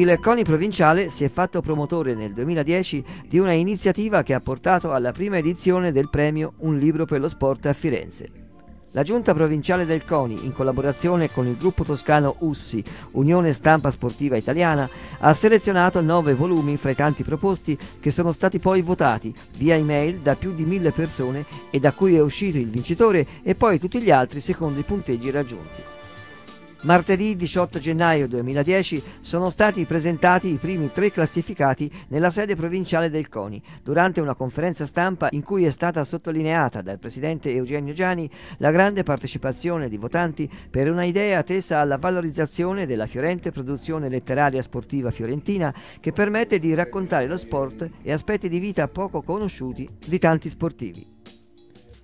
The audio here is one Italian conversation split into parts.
Il CONI provinciale si è fatto promotore nel 2010 di una iniziativa che ha portato alla prima edizione del premio Un libro per lo sport a Firenze. La giunta provinciale del CONI, in collaborazione con il gruppo toscano USSI, Unione Stampa Sportiva Italiana, ha selezionato nove volumi fra i tanti proposti che sono stati poi votati via email da più di mille persone e da cui è uscito il vincitore e poi tutti gli altri secondo i punteggi raggiunti. Martedì 18 gennaio 2010 sono stati presentati i primi tre classificati nella sede provinciale del CONI durante una conferenza stampa in cui è stata sottolineata dal presidente Eugenio Giani la grande partecipazione di votanti per una idea tesa alla valorizzazione della fiorente produzione letteraria sportiva fiorentina che permette di raccontare lo sport e aspetti di vita poco conosciuti di tanti sportivi.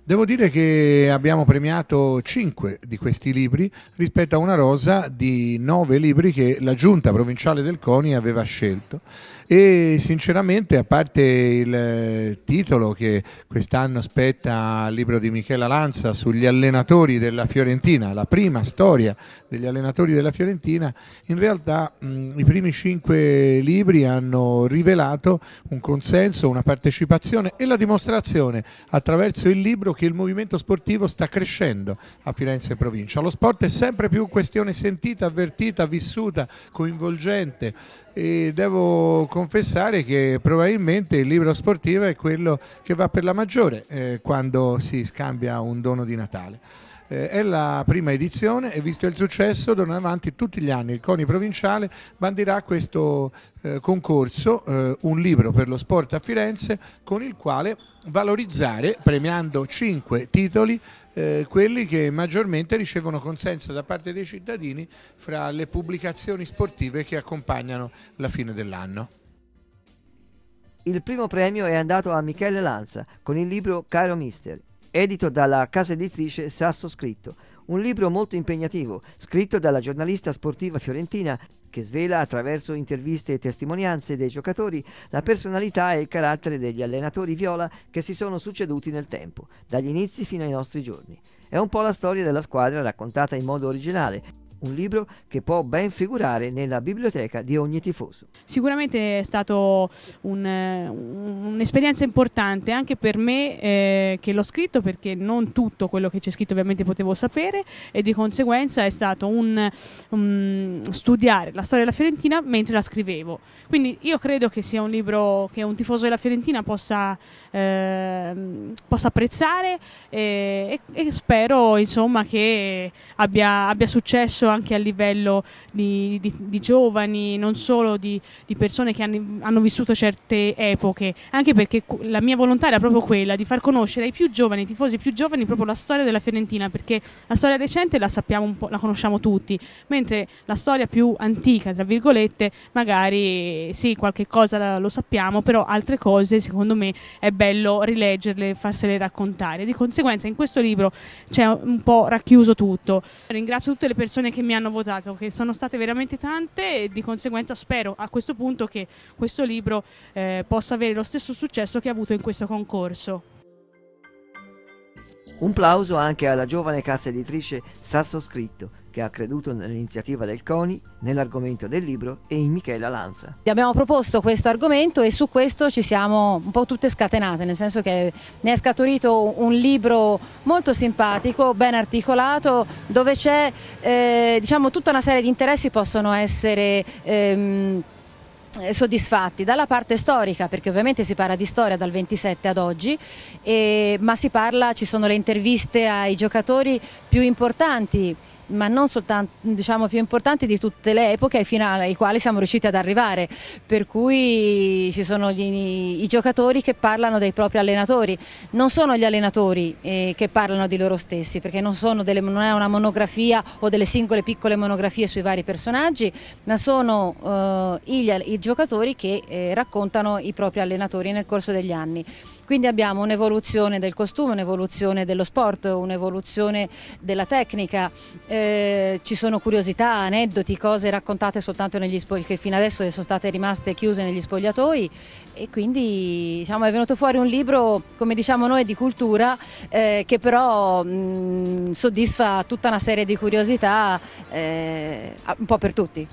Devo dire che abbiamo premiato 5 di questi libri rispetto a una rosa di 9 libri che la giunta provinciale del CONI aveva scelto e sinceramente a parte il eh, titolo che quest'anno spetta al libro di Michela Lanza sugli allenatori della Fiorentina, la prima storia degli allenatori della Fiorentina, in realtà mh, i primi 5 libri hanno rivelato un consenso, una partecipazione e la dimostrazione attraverso il libro che il movimento sportivo sta crescendo a Firenze e provincia. Lo sport è sempre più questione sentita, avvertita, vissuta, coinvolgente e devo confessare che probabilmente il libro sportivo è quello che va per la maggiore eh, quando si scambia un dono di Natale. Eh, è la prima edizione e visto il successo, d'ora in avanti tutti gli anni il CONI provinciale bandirà questo eh, concorso, eh, un libro per lo sport a Firenze, con il quale valorizzare, premiando cinque titoli, eh, quelli che maggiormente ricevono consenso da parte dei cittadini fra le pubblicazioni sportive che accompagnano la fine dell'anno. Il primo premio è andato a Michele Lanza con il libro Caro Mister, edito dalla casa editrice Sasso Scritto. Un libro molto impegnativo, scritto dalla giornalista sportiva fiorentina, che svela attraverso interviste e testimonianze dei giocatori la personalità e il carattere degli allenatori viola che si sono succeduti nel tempo, dagli inizi fino ai nostri giorni. È un po' la storia della squadra raccontata in modo originale, un libro che può ben figurare nella biblioteca di ogni tifoso. Sicuramente è stata un, eh, un'esperienza importante anche per me eh, che l'ho scritto perché non tutto quello che c'è scritto ovviamente potevo sapere e di conseguenza è stato un, un studiare la storia della Fiorentina mentre la scrivevo. Quindi io credo che sia un libro che un tifoso della Fiorentina possa, eh, possa apprezzare e, eh, e, e, spero insomma che abbia, abbia successo penso anche a livello di, di, di giovani, non solo di, di persone che hanno, hanno, vissuto certe epoche, anche perché la mia volontà era proprio quella di far conoscere ai più giovani, ai tifosi più giovani, proprio la storia della Fiorentina, perché la storia recente la sappiamo un po', la conosciamo tutti, mentre la storia più antica, tra virgolette, magari sì, qualche cosa lo sappiamo, però altre cose secondo me è bello rileggerle, farsele raccontare. Di conseguenza in questo libro c'è un po' racchiuso tutto. Ringrazio tutte le persone che che mi hanno votato, che sono state veramente tante e di conseguenza spero a questo punto che questo libro eh, possa avere lo stesso successo che ha avuto in questo concorso. Un plauso anche alla giovane cassa editrice Sassoscritto che ha creduto nell'iniziativa del CONI, nell'argomento del libro e in Michela Lanza. Abbiamo proposto questo argomento e su questo ci siamo un po' tutte scatenate, nel senso che ne è scaturito un libro molto simpatico, ben articolato, dove c'è eh, diciamo, tutta una serie di interessi possono essere... Ehm, soddisfatti dalla parte storica perché ovviamente si parla di storia dal 27 ad oggi eh, ma si parla ci sono le interviste ai giocatori più importanti ma non soltanto diciamo, più importanti di tutte le epoche fino ai quali siamo riusciti ad arrivare, per cui ci sono gli, i giocatori che parlano dei propri allenatori, non sono gli allenatori eh, che parlano di loro stessi, perché non, delle, non, è una monografia o delle singole piccole monografie sui vari personaggi, ma sono eh, i, i, giocatori che eh, raccontano i propri allenatori nel corso degli anni. Quindi abbiamo un'evoluzione del costume, un'evoluzione dello sport, un'evoluzione della tecnica, eh, ci sono curiosità, aneddoti, cose raccontate soltanto negli spogliatoi che fino adesso sono state rimaste chiuse negli spogliatoi e quindi diciamo, è venuto fuori un libro, come diciamo noi, di cultura eh, che però mh, mm, soddisfa tutta una serie di curiosità eh, un po' per tutti.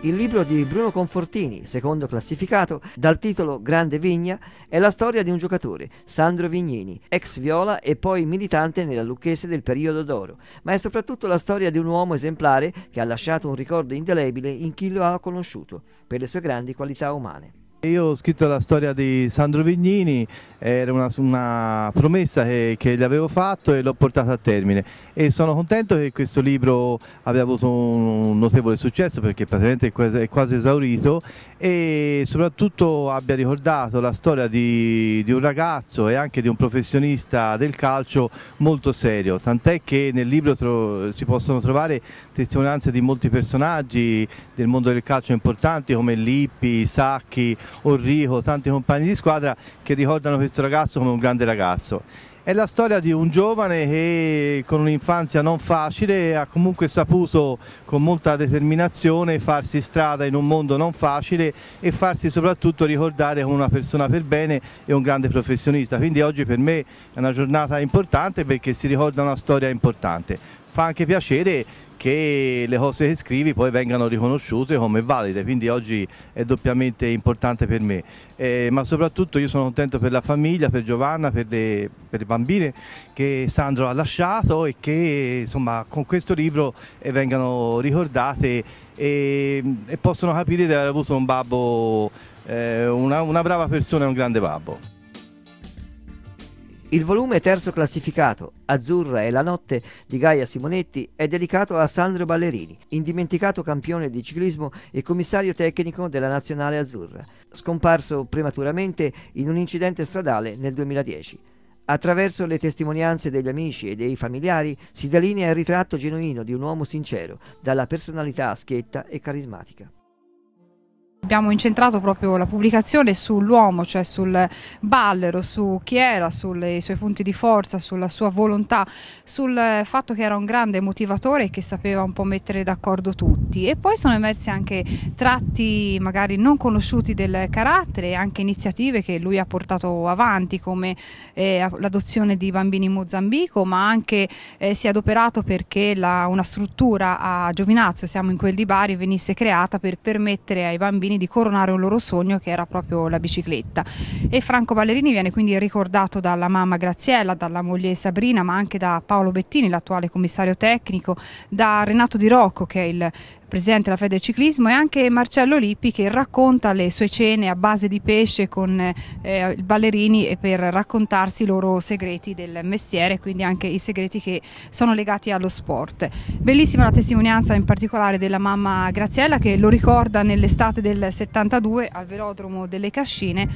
Il libro di Bruno Confortini, secondo classificato, dal titolo Grande Vigna, è la storia di un giocatore, Sandro Vignini, ex viola e poi militante nella Lucchese del periodo d'oro, ma è soprattutto la storia di un uomo esemplare che ha lasciato un ricordo indelebile in chi lo ha conosciuto, per le sue grandi qualità umane. Io ho scritto la storia di Sandro Vignini, era una, una promessa che, che, gli avevo fatto e l'ho portata a termine e sono contento che questo libro abbia avuto un notevole successo perché praticamente è quasi, è quasi esaurito e soprattutto abbia ricordato la storia di, di, un ragazzo e anche di un professionista del calcio molto serio, tant'è che nel libro tro- si possono trovare testimonianze di molti personaggi del mondo del calcio importanti come Lippi, Sacchi, Orrico, tanti compagni di squadra che ricordano questo ragazzo come un grande ragazzo è la storia di un giovane che con un'infanzia non facile ha comunque saputo con molta determinazione farsi strada in un mondo non facile e farsi soprattutto ricordare come una persona per bene e un grande professionista. Quindi oggi per me è una giornata importante perché si ricorda una storia importante. Fa anche piacere che le cose che scrivi poi vengano riconosciute come valide, quindi oggi è doppiamente importante per me, eh, ma soprattutto io sono contento per la famiglia, per Giovanna, per le, per le bambine che Sandro ha lasciato e che insomma, con questo libro eh, vengano ricordate e, e, possono capire di aver avuto un babbo, eh, una, una brava persona e un grande babbo. Il volume terzo classificato, Azzurra e la notte di Gaia Simonetti, è dedicato a Sandro Ballerini, indimenticato campione di ciclismo e commissario tecnico della Nazionale Azzurra, scomparso prematuramente in un incidente stradale nel 2010. Attraverso le testimonianze degli amici e dei familiari si delinea il ritratto genuino di un uomo sincero, dalla personalità schietta e carismatica abbiamo incentrato proprio la pubblicazione sull'uomo, cioè sul ballero, su chi era, sui suoi punti di forza, sulla sua volontà, sul fatto che era un grande motivatore e che sapeva un po' mettere d'accordo tutti. E poi sono emersi anche tratti magari non conosciuti del carattere, e anche iniziative che lui ha portato avanti, come eh, l'adozione di bambini in Mozambico, ma anche eh, si è adoperato perché la, una struttura a Giovinazzo, siamo in quel di Bari, venisse creata per permettere ai bambini fini di coronare un loro sogno che era proprio la bicicletta. E Franco Ballerini viene quindi ricordato dalla mamma Graziella, dalla moglie Sabrina, ma anche da Paolo Bettini, l'attuale commissario tecnico, da Renato Di Rocco che è il presidente della Fede Ciclismo, e anche Marcello Lippi che racconta le sue cene a base di pesce con eh, eh, i ballerini e per raccontarsi i loro segreti del mestiere, quindi anche i segreti che sono legati allo sport. Bellissima la testimonianza in particolare della mamma Graziella che lo ricorda nell'estate del 72 al velodromo delle Cascine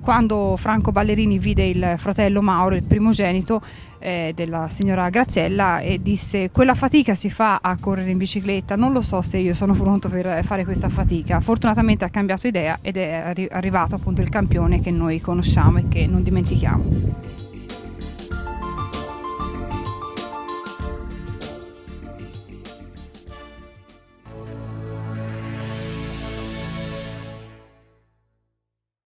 quando Franco Ballerini vide il fratello Mauro, il primogenito eh, della signora Graziella e disse quella fatica si fa a correre in bicicletta, non lo so se se io sono pronto per fare questa fatica. Fortunatamente ha cambiato idea ed è arri- arrivato appunto il campione che noi conosciamo e che non dimentichiamo.